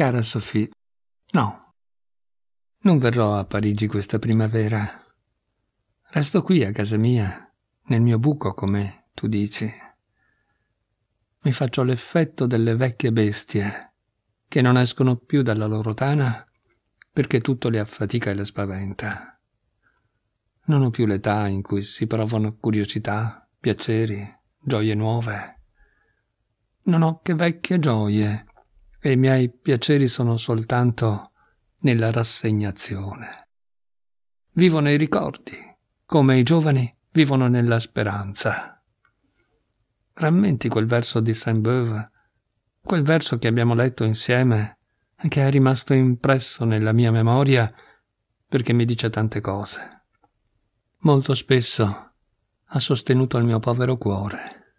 Cara Sophie, no. Non verrò a Parigi questa primavera. Resto qui a casa mia, nel mio buco, come tu dici. Mi faccio l'effetto delle vecchie bestie, che non escono più dalla loro tana perché tutto le affatica e le spaventa. Non ho più l'età in cui si provano curiosità, piaceri, gioie nuove. Non ho che vecchie gioie e i miei piaceri sono soltanto nella rassegnazione. Vivo nei ricordi, come i giovani vivono nella speranza. Rammenti quel verso di Saint-Beuve, quel verso che abbiamo letto insieme, e che è rimasto impresso nella mia memoria perché mi dice tante cose. Molto spesso ha sostenuto il mio povero cuore.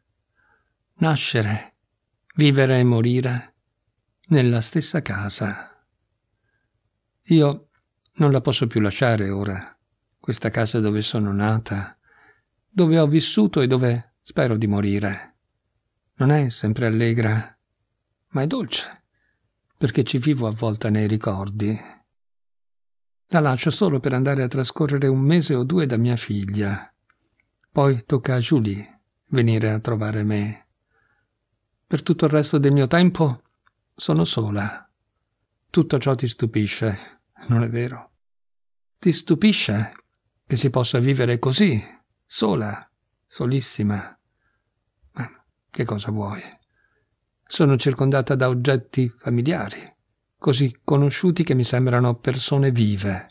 Nascere, vivere e morire nella stessa casa. Io non la posso più lasciare ora, questa casa dove sono nata, dove ho vissuto e dove spero di morire. Non è sempre allegra, ma è dolce, perché ci vivo avvolta nei ricordi. La lascio solo per andare a trascorrere un mese o due da mia figlia. Poi tocca a Julie venire a trovare me. Per tutto il resto del mio tempo sono sola. Tutto ciò ti stupisce, non è vero? Ti stupisce che si possa vivere così, sola, solissima. Ma che cosa vuoi? Sono circondata da oggetti familiari, così conosciuti che mi sembrano persone vive,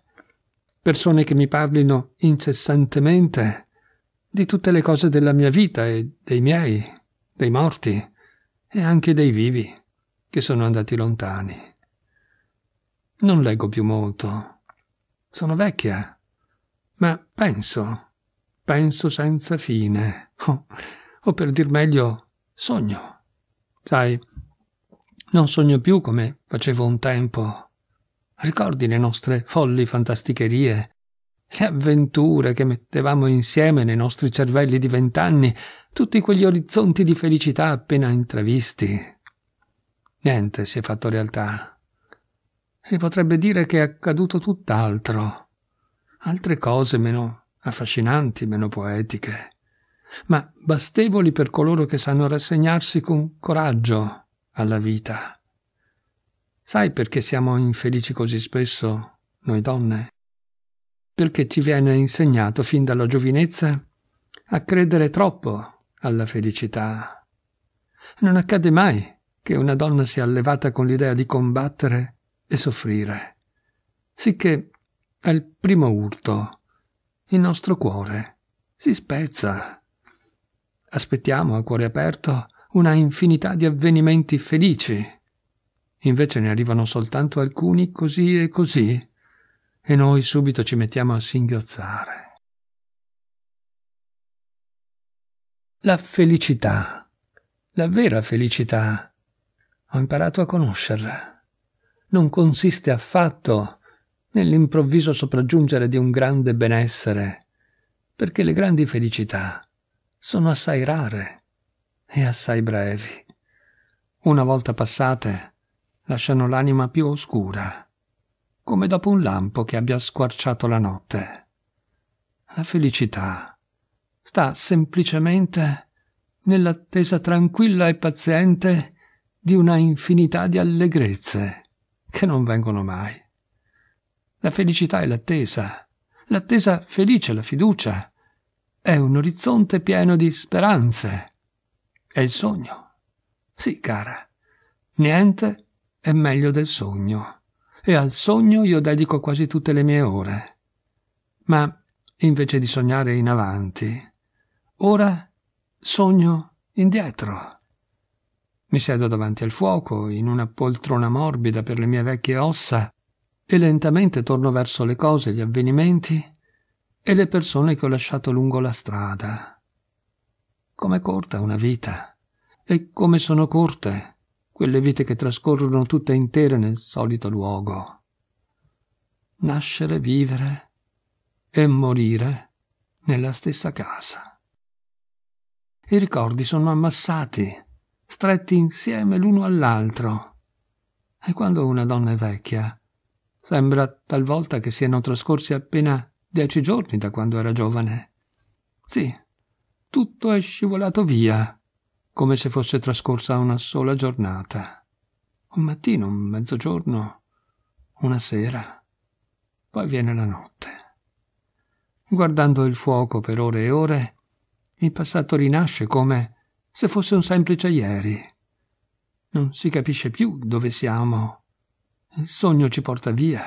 persone che mi parlino incessantemente di tutte le cose della mia vita e dei miei, dei morti e anche dei vivi che sono andati lontani. Non leggo più molto. Sono vecchia, ma penso, penso senza fine, o, o per dir meglio, sogno. Sai, non sogno più come facevo un tempo. Ricordi le nostre folli fantasticherie, le avventure che mettevamo insieme nei nostri cervelli di vent'anni, tutti quegli orizzonti di felicità appena intravisti, Niente si è fatto realtà. Si potrebbe dire che è accaduto tutt'altro. Altre cose meno affascinanti, meno poetiche, ma bastevoli per coloro che sanno rassegnarsi con coraggio alla vita. Sai perché siamo infelici così spesso, noi donne? Perché ci viene insegnato fin dalla giovinezza a credere troppo alla felicità. Non accade mai che una donna sia allevata con l'idea di combattere e soffrire. Sicché al primo urto il nostro cuore si spezza. Aspettiamo a cuore aperto una infinità di avvenimenti felici. Invece ne arrivano soltanto alcuni così e così, e noi subito ci mettiamo a singhiozzare. La felicità, la vera felicità, ho imparato a conoscerla. Non consiste affatto nell'improvviso sopraggiungere di un grande benessere, perché le grandi felicità sono assai rare e assai brevi. Una volta passate, lasciano l'anima più oscura, come dopo un lampo che abbia squarciato la notte. La felicità sta semplicemente nell'attesa tranquilla e paziente di una infinità di allegrezze che non vengono mai. La felicità è l'attesa, l'attesa felice, la fiducia, è un orizzonte pieno di speranze, è il sogno. Sì, cara, niente è meglio del sogno, e al sogno io dedico quasi tutte le mie ore. Ma invece di sognare in avanti, ora sogno indietro. Mi siedo davanti al fuoco, in una poltrona morbida per le mie vecchie ossa, e lentamente torno verso le cose, gli avvenimenti e le persone che ho lasciato lungo la strada. Com'è corta una vita, e come sono corte quelle vite che trascorrono tutte intere nel solito luogo. Nascere, vivere e morire nella stessa casa. I ricordi sono ammassati stretti insieme l'uno all'altro. E quando una donna è vecchia, sembra talvolta che siano trascorsi appena dieci giorni da quando era giovane. Sì, tutto è scivolato via, come se fosse trascorsa una sola giornata. Un mattino, un mezzogiorno, una sera. Poi viene la notte. Guardando il fuoco per ore e ore, il passato rinasce come se fosse un semplice ieri. Non si capisce più dove siamo. Il sogno ci porta via.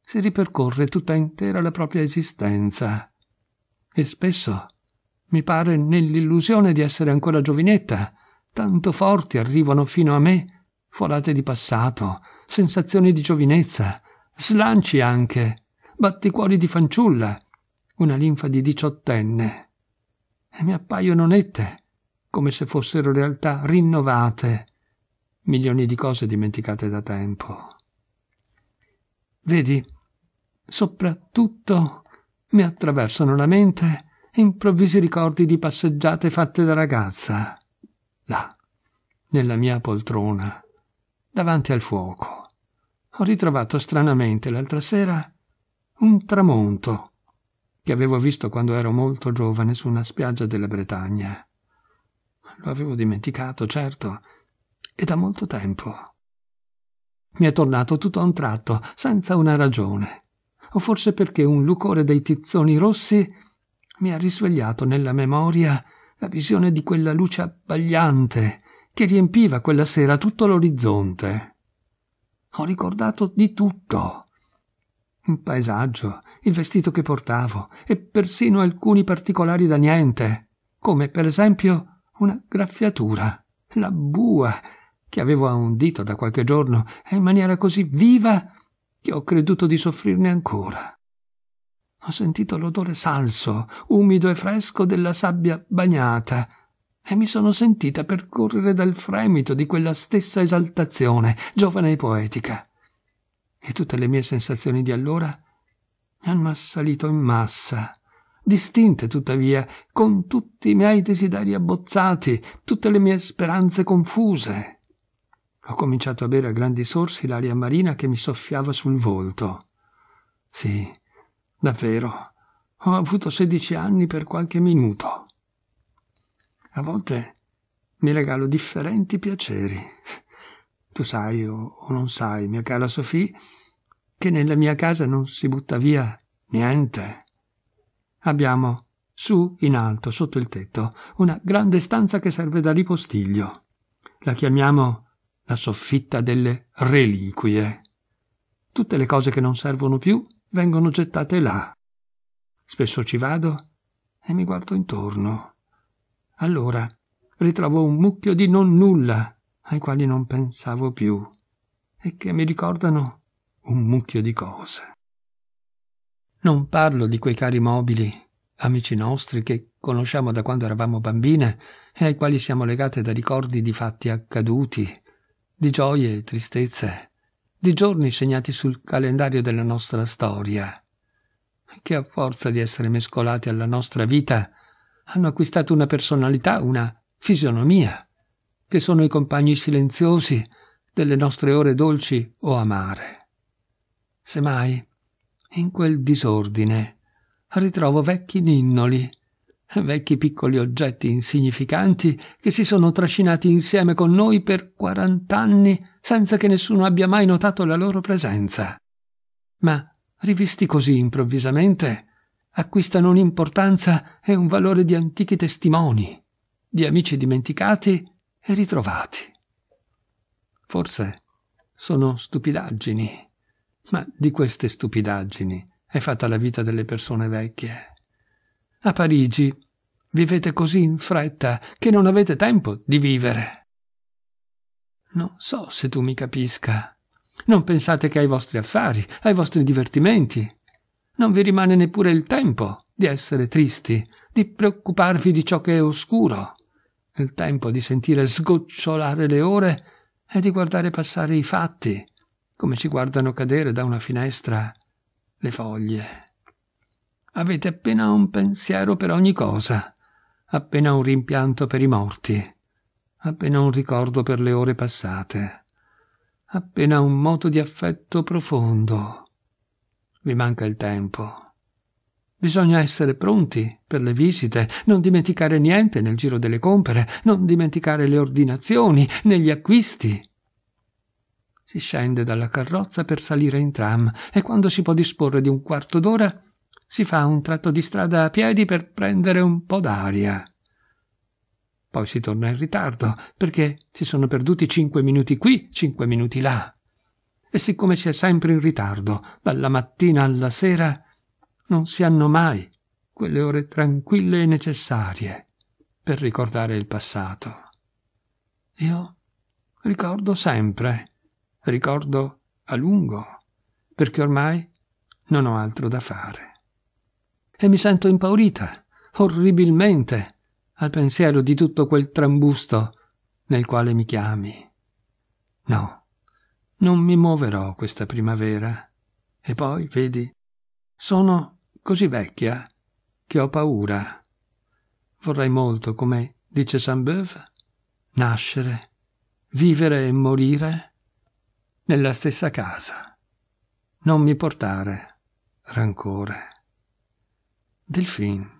Si ripercorre tutta intera la propria esistenza. E spesso mi pare nell'illusione di essere ancora giovinetta, tanto forti arrivano fino a me folate di passato, sensazioni di giovinezza, slanci anche, batticuori di fanciulla, una linfa di diciottenne. E mi appaiono nette, come se fossero realtà rinnovate, milioni di cose dimenticate da tempo. Vedi, soprattutto mi attraversano la mente improvvisi ricordi di passeggiate fatte da ragazza, là, nella mia poltrona, davanti al fuoco. Ho ritrovato stranamente l'altra sera un tramonto che avevo visto quando ero molto giovane su una spiaggia della Bretagna lo avevo dimenticato, certo, e da molto tempo. Mi è tornato tutto a un tratto, senza una ragione, o forse perché un lucore dei tizzoni rossi mi ha risvegliato nella memoria la visione di quella luce abbagliante che riempiva quella sera tutto l'orizzonte. Ho ricordato di tutto. Il paesaggio, il vestito che portavo e persino alcuni particolari da niente, come per esempio una graffiatura, la bua, che avevo a un dito da qualche giorno e in maniera così viva che ho creduto di soffrirne ancora. Ho sentito l'odore salso, umido e fresco della sabbia bagnata e mi sono sentita percorrere dal fremito di quella stessa esaltazione, giovane e poetica. E tutte le mie sensazioni di allora mi hanno assalito in massa distinte tuttavia, con tutti i miei desideri abbozzati, tutte le mie speranze confuse. Ho cominciato a bere a grandi sorsi l'aria marina che mi soffiava sul volto. Sì, davvero, ho avuto sedici anni per qualche minuto. A volte mi regalo differenti piaceri. Tu sai o, o non sai, mia cara Sofì, che nella mia casa non si butta via niente. Abbiamo su in alto, sotto il tetto, una grande stanza che serve da ripostiglio. La chiamiamo la soffitta delle reliquie. Tutte le cose che non servono più vengono gettate là. Spesso ci vado e mi guardo intorno. Allora ritrovo un mucchio di non nulla ai quali non pensavo più e che mi ricordano un mucchio di cose. Non parlo di quei cari mobili, amici nostri che conosciamo da quando eravamo bambine e ai quali siamo legate da ricordi di fatti accaduti, di gioie e tristezze, di giorni segnati sul calendario della nostra storia, che a forza di essere mescolati alla nostra vita hanno acquistato una personalità, una fisionomia, che sono i compagni silenziosi delle nostre ore dolci o amare. Semmai, in quel disordine ritrovo vecchi ninnoli, vecchi piccoli oggetti insignificanti che si sono trascinati insieme con noi per quarant'anni senza che nessuno abbia mai notato la loro presenza. Ma rivisti così improvvisamente, acquistano un'importanza e un valore di antichi testimoni, di amici dimenticati e ritrovati. Forse sono stupidaggini ma di queste stupidaggini è fatta la vita delle persone vecchie. A Parigi vivete così in fretta che non avete tempo di vivere. Non so se tu mi capisca. Non pensate che ai vostri affari, ai vostri divertimenti. Non vi rimane neppure il tempo di essere tristi, di preoccuparvi di ciò che è oscuro, il tempo di sentire sgocciolare le ore e di guardare passare i fatti, come ci guardano cadere da una finestra le foglie. Avete appena un pensiero per ogni cosa, appena un rimpianto per i morti, appena un ricordo per le ore passate, appena un moto di affetto profondo. Vi manca il tempo. Bisogna essere pronti per le visite, non dimenticare niente nel giro delle compere, non dimenticare le ordinazioni, negli acquisti, si scende dalla carrozza per salire in tram e quando si può disporre di un quarto d'ora si fa un tratto di strada a piedi per prendere un po' d'aria. Poi si torna in ritardo perché si sono perduti cinque minuti qui, cinque minuti là. E siccome si è sempre in ritardo, dalla mattina alla sera, non si hanno mai quelle ore tranquille e necessarie per ricordare il passato. Io ricordo sempre ricordo a lungo, perché ormai non ho altro da fare. E mi sento impaurita, orribilmente, al pensiero di tutto quel trambusto nel quale mi chiami. No, non mi muoverò questa primavera. E poi, vedi, sono così vecchia che ho paura. Vorrei molto, come dice Saint-Beuve, nascere, vivere e morire nella stessa casa. Non mi portare rancore. Delfin